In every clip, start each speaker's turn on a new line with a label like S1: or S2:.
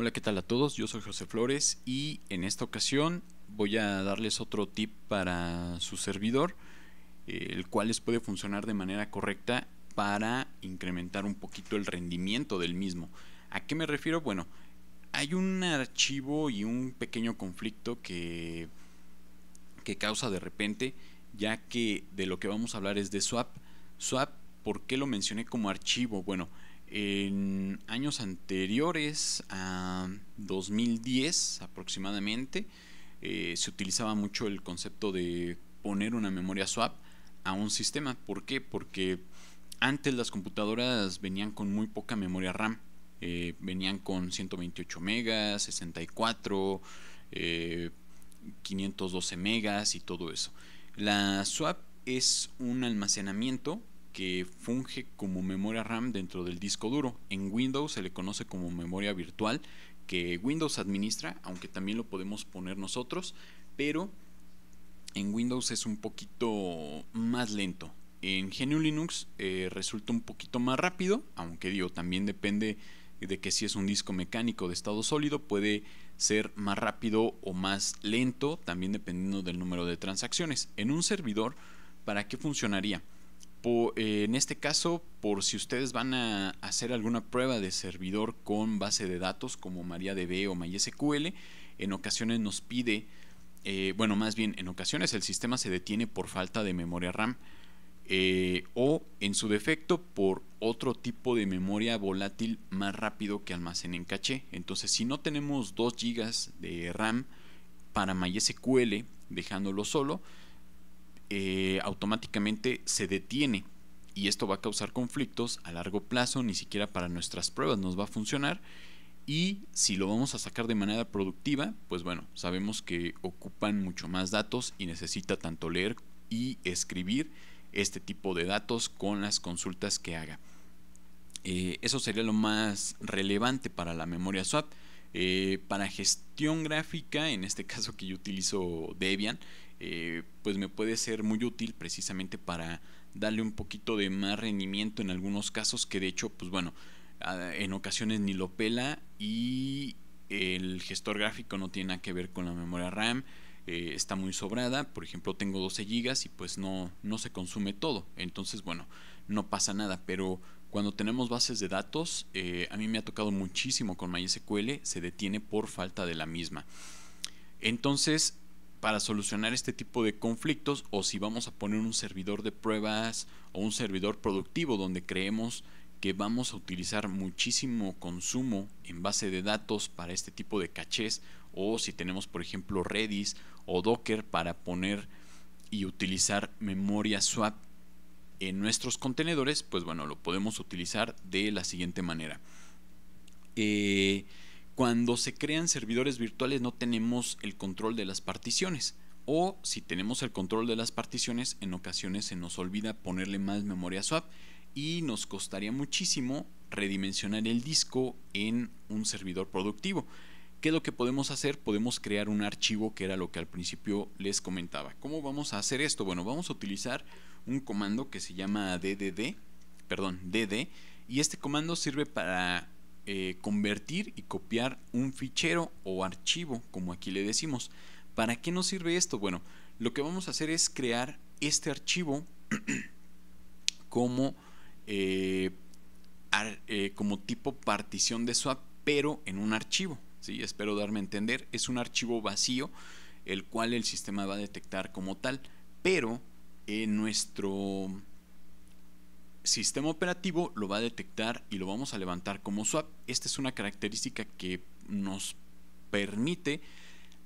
S1: Hola, ¿qué tal a todos? Yo soy José Flores y en esta ocasión voy a darles otro tip para su servidor, eh, el cual les puede funcionar de manera correcta para incrementar un poquito el rendimiento del mismo. ¿A qué me refiero? Bueno, hay un archivo y un pequeño conflicto que, que causa de repente, ya que de lo que vamos a hablar es de swap. Swap, ¿por qué lo mencioné como archivo? Bueno, en años anteriores a 2010 aproximadamente eh, se utilizaba mucho el concepto de poner una memoria swap a un sistema. ¿Por qué? Porque antes las computadoras venían con muy poca memoria RAM. Eh, venían con 128 megas, 64, 512 eh, megas y todo eso. La swap es un almacenamiento que funge como memoria RAM dentro del disco duro. En Windows se le conoce como memoria virtual que Windows administra, aunque también lo podemos poner nosotros, pero en Windows es un poquito más lento. En GNU Linux eh, resulta un poquito más rápido, aunque digo, también depende de que si es un disco mecánico de estado sólido puede ser más rápido o más lento, también dependiendo del número de transacciones. En un servidor, ¿para qué funcionaría? Eh, en este caso, por si ustedes van a hacer alguna prueba de servidor con base de datos como MariaDB o MySQL, en ocasiones nos pide, eh, bueno, más bien, en ocasiones el sistema se detiene por falta de memoria RAM eh, o, en su defecto, por otro tipo de memoria volátil más rápido que almacén en caché. Entonces, si no tenemos 2 GB de RAM para MySQL, dejándolo solo, eh, automáticamente se detiene y esto va a causar conflictos a largo plazo, ni siquiera para nuestras pruebas nos va a funcionar y si lo vamos a sacar de manera productiva, pues bueno, sabemos que ocupan mucho más datos y necesita tanto leer y escribir este tipo de datos con las consultas que haga. Eh, eso sería lo más relevante para la memoria SWAP. Eh, para gestión gráfica, en este caso que yo utilizo Debian, eh, pues me puede ser muy útil precisamente para darle un poquito de más rendimiento en algunos casos que de hecho, pues bueno, en ocasiones ni lo pela y el gestor gráfico no tiene nada que ver con la memoria RAM. Eh, está muy sobrada, por ejemplo tengo 12 GB y pues no, no se consume todo, entonces bueno, no pasa nada, pero cuando tenemos bases de datos, eh, a mí me ha tocado muchísimo con MySQL, se detiene por falta de la misma. Entonces, para solucionar este tipo de conflictos o si vamos a poner un servidor de pruebas o un servidor productivo donde creemos que vamos a utilizar muchísimo consumo en base de datos para este tipo de cachés o si tenemos por ejemplo Redis o Docker para poner y utilizar memoria swap en nuestros contenedores pues bueno lo podemos utilizar de la siguiente manera eh, cuando se crean servidores virtuales no tenemos el control de las particiones o si tenemos el control de las particiones en ocasiones se nos olvida ponerle más memoria swap y nos costaría muchísimo redimensionar el disco en un servidor productivo. ¿Qué es lo que podemos hacer? Podemos crear un archivo que era lo que al principio les comentaba. ¿Cómo vamos a hacer esto? Bueno, vamos a utilizar un comando que se llama DDD, perdón, DD, y este comando sirve para eh, convertir y copiar un fichero o archivo, como aquí le decimos. ¿Para qué nos sirve esto? Bueno, lo que vamos a hacer es crear este archivo como, eh, eh, como tipo partición de swap, pero en un archivo. ¿sí? Espero darme a entender. Es un archivo vacío, el cual el sistema va a detectar como tal, pero en nuestro sistema operativo lo va a detectar y lo vamos a levantar como swap. Esta es una característica que nos permite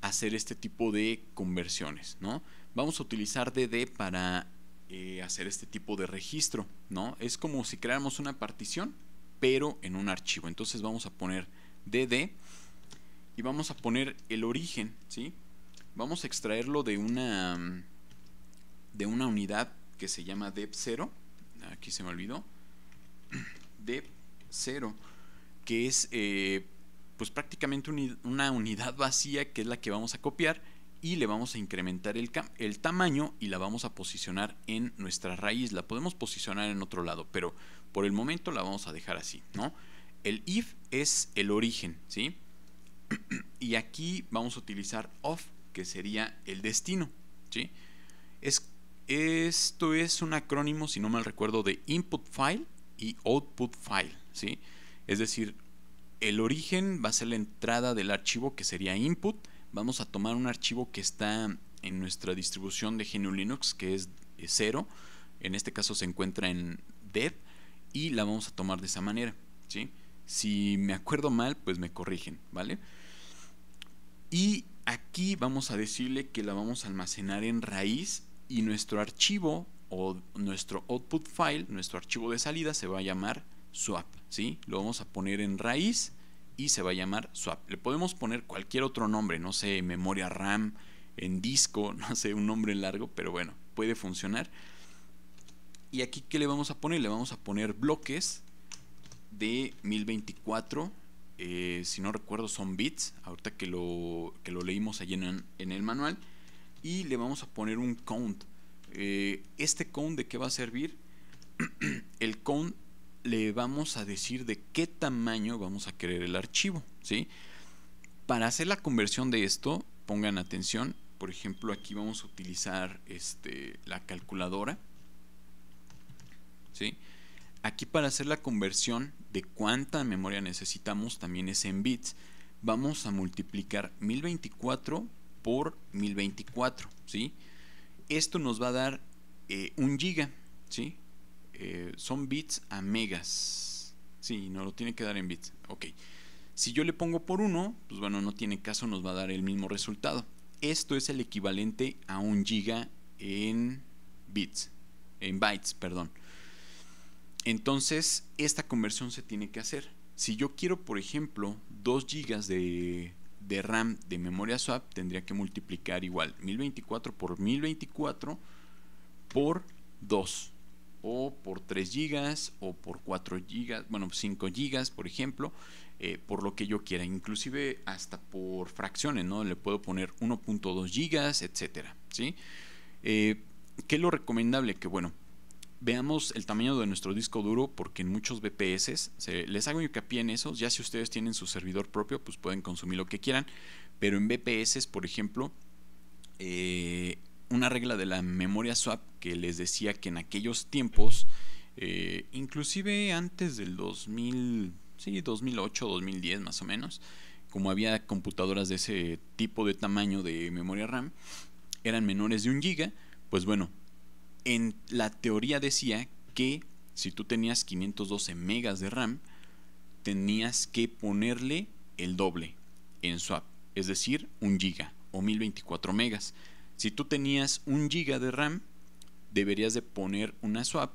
S1: hacer este tipo de conversiones, ¿no? Vamos a utilizar DD para eh, hacer este tipo de registro, ¿no? Es como si creáramos una partición, pero en un archivo. Entonces vamos a poner DD y vamos a poner el origen, ¿sí? Vamos a extraerlo de una de una unidad que se llama dev0 aquí se me olvidó, de 0, que es eh, pues prácticamente una unidad vacía que es la que vamos a copiar y le vamos a incrementar el, el, tamaño y la vamos a posicionar en nuestra raíz. La podemos posicionar en otro lado, pero por el momento la vamos a dejar así, ¿no? El if es el origen, ¿sí? y aquí vamos a utilizar off, que sería el destino, ¿sí? Es esto es un acrónimo, si no mal recuerdo, de input file y output file, ¿sí? Es decir, el origen va a ser la entrada del archivo que sería input. Vamos a tomar un archivo que está en nuestra distribución de GNU Linux, que es 0. Eh, en este caso se encuentra en dev y la vamos a tomar de esa manera, ¿sí? Si me acuerdo mal, pues me corrigen, ¿vale? Y aquí vamos a decirle que la vamos a almacenar en raíz y nuestro archivo o nuestro output file, nuestro archivo de salida se va a llamar swap, ¿sí? Lo vamos a poner en raíz y se va a llamar swap. Le podemos poner cualquier otro nombre, no sé, memoria RAM, en disco, no sé, un nombre largo, pero bueno, puede funcionar. Y aquí qué le vamos a poner? Le vamos a poner bloques de 1024 eh, si no recuerdo son bits, ahorita que lo, lo leímos allí en, en el manual y le vamos a poner un count. Eh, ¿Este count de qué va a servir? el count le vamos a decir de qué tamaño vamos a querer el archivo. ¿sí? Para hacer la conversión de esto, pongan atención. Por ejemplo, aquí vamos a utilizar este, la calculadora. ¿sí? Aquí para hacer la conversión de cuánta memoria necesitamos, también es en bits, vamos a multiplicar 1024 por 1024, ¿sí? Esto nos va a dar eh, un giga, ¿sí? Eh, son bits a megas. Sí, no lo tiene que dar en bits. Ok. Si yo le pongo por 1, pues bueno, no tiene caso, nos va a dar el mismo resultado. Esto es el equivalente a un giga en bits, en bytes, perdón. Entonces, esta conversión se tiene que hacer. Si yo quiero, por ejemplo, 2 gigas de de RAM de memoria swap tendría que multiplicar igual 1024 por 1024 por 2 o por 3 gigas o por 4 gigas, bueno 5 gigas por ejemplo, eh, por lo que yo quiera, inclusive hasta por fracciones, ¿no? Le puedo poner 1.2 gigas, etcétera, ¿sí? Eh, ¿Qué es lo recomendable? Que bueno, veamos el tamaño de nuestro disco duro porque en muchos BPS se, les hago hincapié en eso, ya si ustedes tienen su servidor propio pues pueden consumir lo que quieran, pero en BPS por ejemplo eh, una regla de la memoria swap que les decía que en aquellos tiempos, eh, inclusive antes del 2000, sí, 2008, 2010 más o menos, como había computadoras de ese tipo de tamaño de memoria RAM, eran menores de un giga, pues bueno, en la teoría decía que si tú tenías 512 megas de RAM, tenías que ponerle el doble en swap, es decir, un giga o 1024 megas. Si tú tenías un giga de RAM, deberías de poner una swap,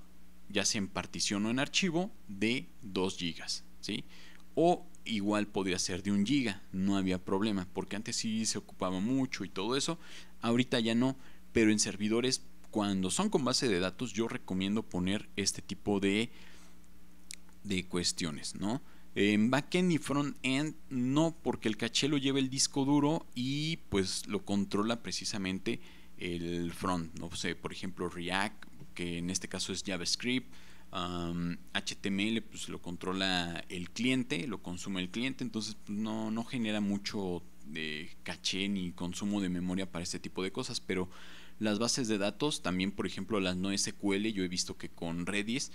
S1: ya sea en partición o en archivo, de 2 gigas, ¿sí? O igual podría ser de un giga, no había problema, porque antes sí se ocupaba mucho y todo eso, ahorita ya no, pero en servidores cuando son con base de datos, yo recomiendo poner este tipo de, de cuestiones, ¿no? En backend y front-end, no, porque el caché lo lleva el disco duro y pues lo controla precisamente el front. No sé, por ejemplo, React, que en este caso es JavaScript, HTML, pues lo controla el cliente, lo consume el cliente, entonces pues, no, no genera mucho de caché ni consumo de memoria para este tipo de cosas, pero las bases de datos, también por ejemplo las no SQL, yo he visto que con Redis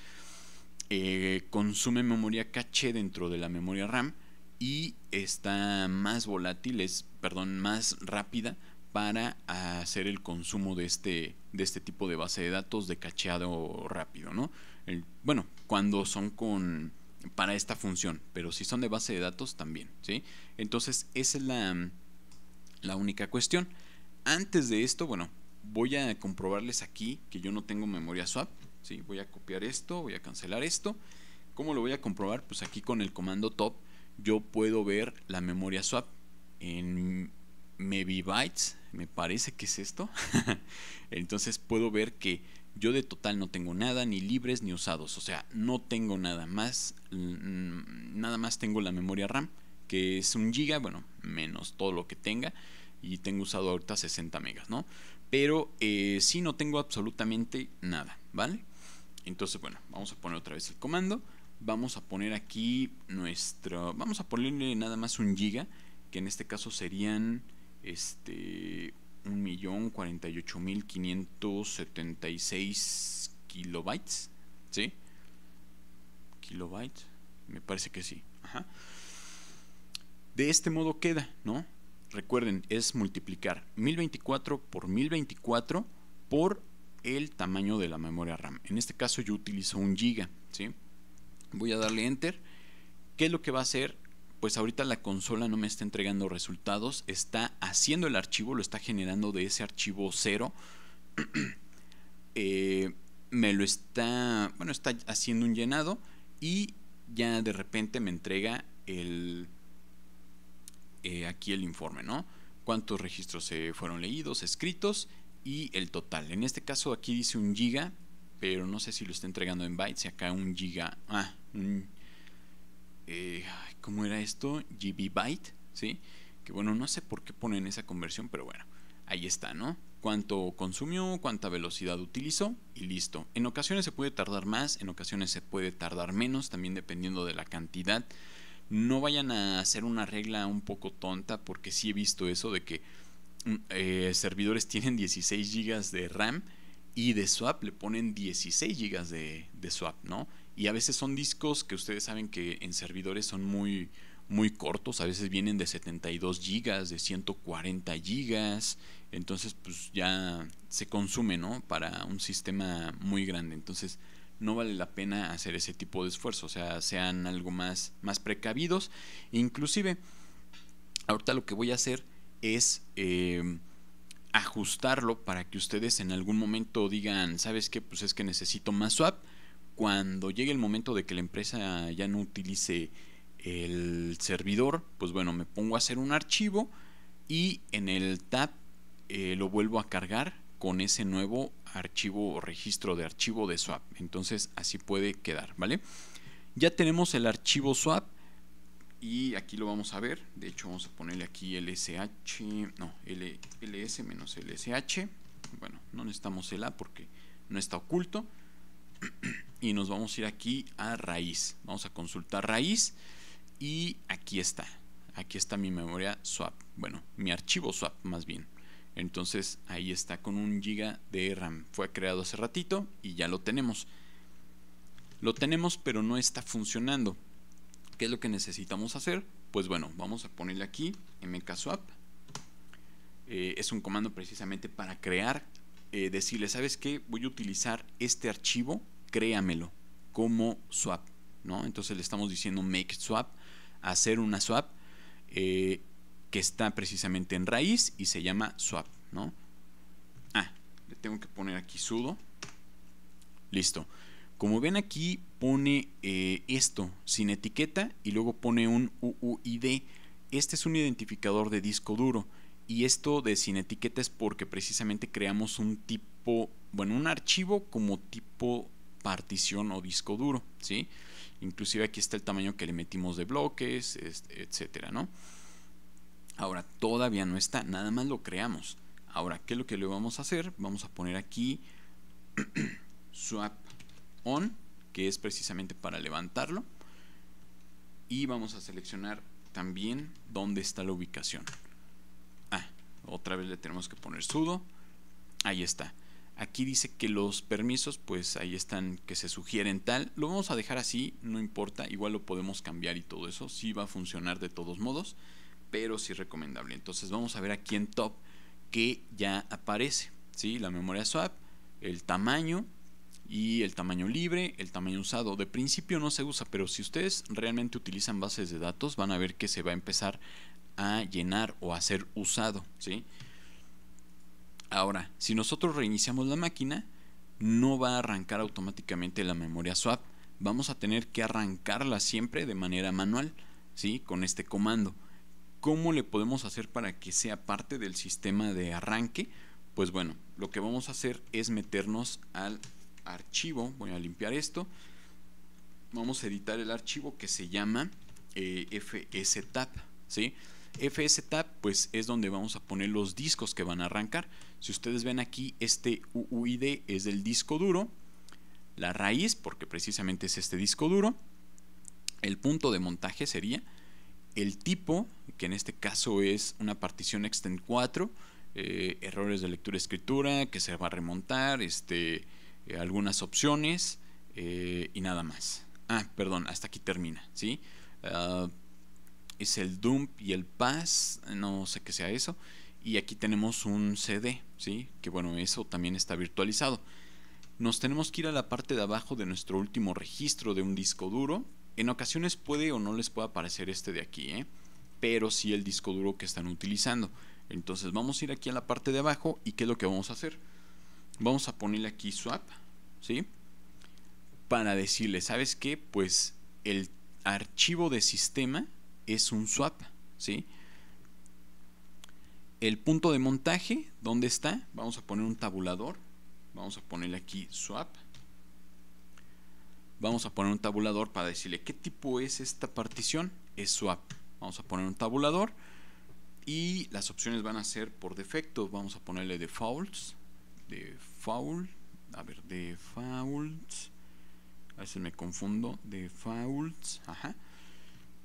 S1: eh, consume memoria caché dentro de la memoria RAM y está más volátil, es, perdón, más rápida para hacer el consumo de este, de este tipo de base de datos de cacheado rápido, ¿no? bueno, cuando son con para esta función, pero si son de base de datos también, ¿sí? Entonces, esa es la, la única cuestión. Antes de esto, bueno, voy a comprobarles aquí que yo no tengo memoria swap. ¿sí? Voy a copiar esto, voy a cancelar esto. ¿Cómo lo voy a comprobar? Pues aquí con el comando top yo puedo ver la memoria swap en bytes me parece que es esto. Entonces puedo ver que yo de total no tengo nada, ni libres ni usados. O sea, no tengo nada más. Mm, nada más tengo la memoria RAM, que es un giga, bueno, menos todo lo que tenga. Y tengo usado ahorita 60 megas, ¿no? Pero eh, sí no tengo absolutamente nada, ¿vale? Entonces, bueno, vamos a poner otra vez el comando. Vamos a poner aquí nuestro... Vamos a ponerle nada más un giga, que en este caso serían este 1.048.576 kilobytes, ¿sí? Kilobytes, me parece que sí. Ajá. De este modo queda, ¿no? recuerden, es multiplicar 1024 por 1024 por el tamaño de la memoria RAM. En este caso yo utilizo un giga, ¿sí? Voy a darle enter. ¿Qué es lo que va a hacer? Pues ahorita la consola no me está entregando resultados, está haciendo el archivo, lo está generando de ese archivo cero. Eh, me lo está, bueno, está haciendo un llenado y ya de repente me entrega el eh, aquí el informe, ¿no? Cuántos registros se fueron leídos, escritos y el total. En este caso aquí dice un giga, pero no sé si lo está entregando en bytes y acá un giga, ah, eh, ¿cómo era esto? GB byte, ¿sí? Que bueno, no sé por qué ponen esa conversión, pero bueno, ahí está, ¿no? Cuánto consumió, cuánta velocidad utilizó y listo. En ocasiones se puede tardar más, en ocasiones se puede tardar menos, también dependiendo de la cantidad no vayan a hacer una regla un poco tonta, porque sí he visto eso de que mm, eh, servidores tienen 16 GB de RAM y de swap le ponen 16 GB de, swap, ¿no? Y a veces son discos que ustedes saben que en servidores son muy, muy cortos, a veces vienen de 72 GB, de 140 GB, entonces pues ya se consume, ¿no? Para un sistema muy grande. Entonces, no vale la pena hacer ese tipo de esfuerzo, o sea, sean algo más, más precavidos. Inclusive, ahorita lo que voy a hacer es em, ajustarlo para que ustedes en algún momento digan, ¿sabes qué? Pues es que necesito más swap. Cuando llegue el momento de que la empresa ya no utilice el servidor, pues bueno, me pongo a hacer un archivo y en el tab eh, lo vuelvo a cargar con ese nuevo archivo o registro de archivo de swap. Entonces así puede quedar, ¿vale? Ya tenemos el archivo swap y aquí lo vamos a ver. De hecho vamos a ponerle aquí lsh, no, ls-lsh. Bueno, no necesitamos el a porque no está oculto. Y nos vamos a ir aquí a raíz. Vamos a consultar raíz y aquí está. Aquí está mi memoria swap. Bueno, mi archivo swap más bien. Entonces ahí está con un giga de RAM. Fue creado hace ratito y ya lo tenemos. Lo tenemos pero no está funcionando. ¿Qué es lo que necesitamos hacer? Pues bueno, vamos a ponerle aquí mkswap. swap eh, es un comando precisamente para crear, eh, decirle, ¿sabes qué? Voy a utilizar este archivo, créamelo, como swap. ¿no? Entonces le estamos diciendo make swap, hacer una swap. Eh, que está precisamente en raíz y se llama swap, ¿no? Ah, le tengo que poner aquí sudo. Listo. Como ven aquí pone eh, esto sin etiqueta y luego pone un UUID. Este es un identificador de disco duro y esto de sin etiqueta es porque precisamente creamos un tipo, bueno, un archivo como tipo partición o disco duro, ¿sí? Inclusive aquí está el tamaño que le metimos de bloques, etcétera, ¿no? Ahora todavía no está, nada más lo creamos. Ahora, ¿qué es lo que le vamos a hacer? Vamos a poner aquí swap on, que es precisamente para levantarlo. Y vamos a seleccionar también dónde está la ubicación. Ah, otra vez le tenemos que poner sudo. Ahí está. Aquí dice que los permisos, pues ahí están, que se sugieren tal. Lo vamos a dejar así, no importa, igual lo podemos cambiar y todo eso. Sí va a funcionar de todos modos pero sí recomendable. Entonces vamos a ver aquí en top que ya aparece, ¿sí? La memoria swap, el tamaño y el tamaño libre, el tamaño usado. De principio no se usa, pero si ustedes realmente utilizan bases de datos, van a ver que se va a empezar a llenar o a ser usado, ¿sí? Ahora, si nosotros reiniciamos la máquina, no va a arrancar automáticamente la memoria swap. Vamos a tener que arrancarla siempre de manera manual, ¿sí? Con este comando. ¿Cómo le podemos hacer para que sea parte del sistema de arranque? Pues bueno, lo que vamos a hacer es meternos al archivo. Voy a limpiar esto. Vamos a editar el archivo que se llama eh, Fstab ¿sí? FSTAP pues es donde vamos a poner los discos que van a arrancar. Si ustedes ven aquí, este UUID es del disco duro. La raíz, porque precisamente es este disco duro. El punto de montaje sería el tipo, que en este caso es una partición extend 4, eh, errores de lectura escritura que se va a remontar, este, eh, algunas opciones eh, y nada más. Ah, perdón, hasta aquí termina, ¿sí? Ah, es el dump y el pass, no sé qué sea eso. Y aquí tenemos un CD, ¿sí? Que bueno, eso también está virtualizado. Nos tenemos que ir a la parte de abajo de nuestro último registro de un disco duro, en ocasiones puede o no les pueda aparecer este de aquí, ¿eh? pero sí el disco duro que están utilizando. Entonces vamos a ir aquí a la parte de abajo y qué es lo que vamos a hacer. Vamos a ponerle aquí swap, ¿sí? Para decirle, ¿sabes qué? Pues el archivo de sistema es un swap, ¿sí? El punto de montaje, ¿dónde está? Vamos a poner un tabulador. Vamos a ponerle aquí swap vamos a poner un tabulador para decirle qué tipo es esta partición, es swap. Vamos a poner un tabulador y las opciones van a ser por defecto, vamos a ponerle defaults, default, a ver, defaults, a veces me confundo, defaults, ajá.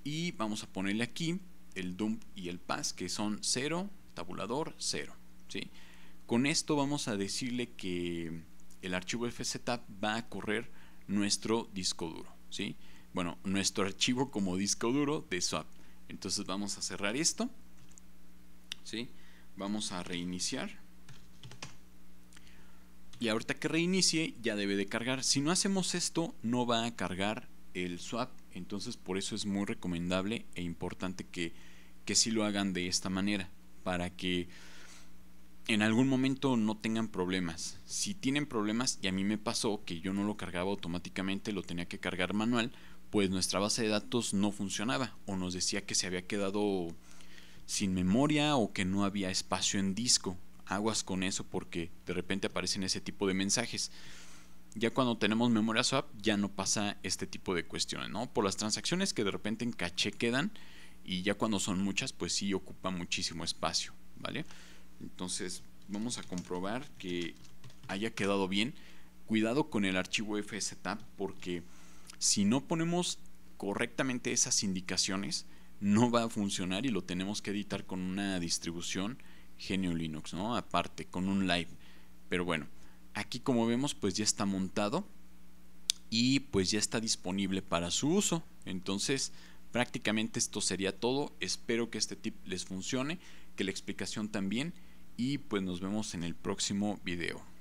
S1: Y vamos a ponerle aquí el dump y el pass que son 0, tabulador 0, ¿sí? Con esto vamos a decirle que el archivo fsetup va a correr nuestro disco duro, ¿sí? Bueno, nuestro archivo como disco duro de swap. Entonces vamos a cerrar esto, ¿sí? Vamos a reiniciar. Y ahorita que reinicie ya debe de cargar. Si no hacemos esto, no va a cargar el swap. Entonces por eso es muy recomendable e importante que, si lo hagan de esta manera. Para que en algún momento no tengan problemas. Si tienen problemas, y a mí me pasó que yo no lo cargaba automáticamente, lo tenía que cargar manual, pues nuestra base de datos no funcionaba o nos decía que se había quedado sin memoria o que no había espacio en disco. Aguas con eso porque de repente aparecen ese tipo de mensajes. Ya cuando tenemos memoria swap ya no pasa este tipo de cuestiones, ¿no? Por las transacciones que de repente en caché quedan y ya cuando son muchas pues sí ocupa muchísimo espacio, ¿vale? Entonces vamos a comprobar que haya quedado bien. Cuidado con el archivo FSTAB porque si no ponemos correctamente esas indicaciones no va a funcionar y lo tenemos que editar con una distribución Genio Linux, ¿no? Aparte, con un live. Pero bueno, aquí como vemos pues ya está montado y pues ya está disponible para su uso. Entonces prácticamente esto sería todo. Espero que este tip les funcione, que la explicación también y pues nos vemos en el próximo video.